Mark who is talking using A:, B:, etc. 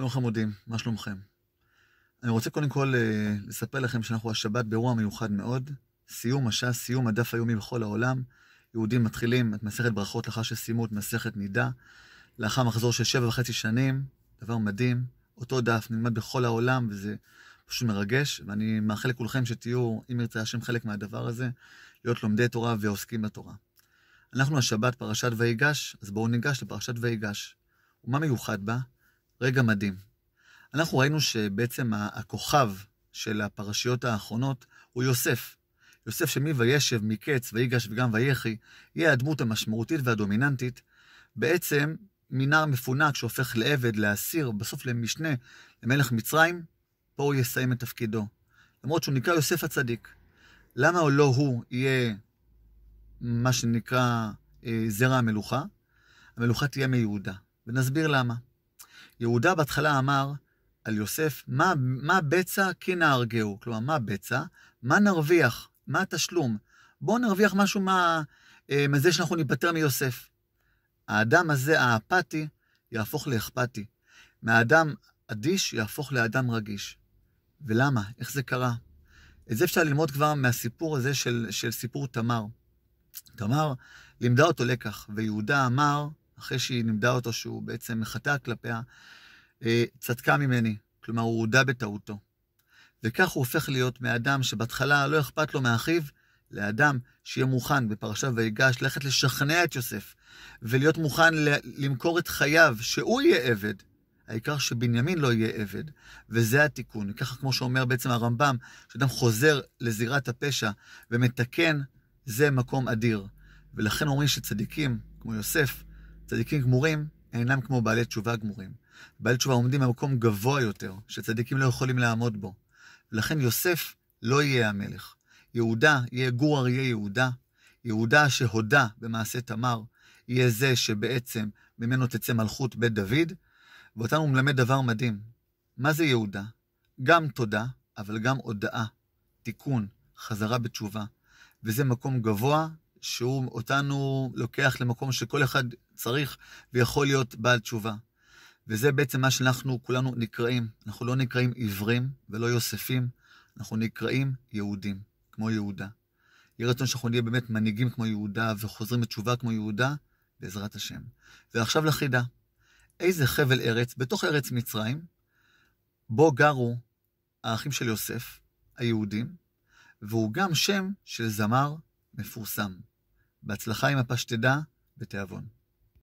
A: שלום חמודים, מה שלומכם? אני רוצה קודם כל אה, לספר לכם שאנחנו השבת באירוע מיוחד מאוד. סיום השעה, סיום הדף היומי בכל העולם. יהודים מתחילים את מסכת ברכות לאחר שסיימו את מסכת נידה. לאחר מחזור של שבע וחצי שנים, דבר מדהים. אותו דף נלמד בכל העולם, וזה פשוט מרגש, ואני מאחל לכולכם שתהיו, אם ירצה השם, חלק מהדבר הזה, להיות לומדי תורה ועוסקים בתורה. אנחנו השבת פרשת ויגש, אז בואו ניגש לפרשת ויגש. ומה מיוחד בה? רגע מדהים. אנחנו ראינו שבעצם הכוכב של הפרשיות האחרונות הוא יוסף. יוסף שמי וישב, מקץ, ויגש וגם ויחי, יהיה הדמות המשמעותית והדומיננטית. בעצם מנער מפונק שהופך לעבד, לאסיר, בסוף למשנה למלך מצרים, פה הוא יסיים את תפקידו. למרות שהוא נקרא יוסף הצדיק. למה לא הוא יהיה מה שנקרא אה, זרע המלוכה? המלוכה תהיה מיהודה, ונסביר למה. יהודה בהתחלה אמר על יוסף, מה, מה בצע כי כן נהרגהו? כלומר, מה בצע? מה נרוויח? מה התשלום? בואו נרוויח משהו מה, אה, מזה שאנחנו ניפטר מיוסף. האדם הזה, האפתי, יהפוך לאכפתי. מהאדם אדיש יהפוך לאדם רגיש. ולמה? איך זה קרה? את זה אפשר ללמוד כבר מהסיפור הזה של, של סיפור תמר. תמר לימדה אותו לקח, ויהודה אמר, אחרי שהיא לימדה אותו שהוא בעצם מחטא כלפיה, אה, צדקה ממני. כלומר, הוא הודה בטעותו. וכך הוא הופך להיות מאדם שבהתחלה לא אכפת לו מאחיו, לאדם שיהיה מוכן בפרשה ויגש ללכת לשכנע את יוסף, ולהיות מוכן למכור את חייו, שהוא יהיה עבד. העיקר שבנימין לא יהיה עבד, וזה התיקון. ככה כמו שאומר בעצם הרמב"ם, שאדם חוזר לזירת הפשע ומתקן, זה מקום אדיר. ולכן אומרים שצדיקים, כמו יוסף, צדיקים גמורים אינם כמו בעלי תשובה גמורים. בעלי תשובה עומדים במקום גבוה יותר, שצדיקים לא יכולים לעמוד בו. ולכן יוסף לא יהיה המלך. יהודה יהיה גור אריה יהודה. יהודה שהודה במעשה תמר, יהיה זה שבעצם ממנו תצא מלכות בית דוד. ואותנו מלמד דבר מדהים. מה זה יהודה? גם תודה, אבל גם הודאה, תיקון, חזרה בתשובה. וזה מקום גבוה שהוא אותנו לוקח למקום שכל אחד צריך ויכול להיות בעל תשובה. וזה בעצם מה שאנחנו כולנו נקראים. אנחנו לא נקראים עיוורים ולא יוספים, אנחנו נקראים יהודים, כמו יהודה. יהי רצון שאנחנו נהיה באמת מנהיגים כמו יהודה וחוזרים בתשובה כמו יהודה, בעזרת השם. ועכשיו לחידה. איזה חבל ארץ, בתוך ארץ מצרים, בו גרו האחים של יוסף, היהודים, והוא גם שם של זמר מפורסם. בהצלחה עם הפשטדה ותיאבון.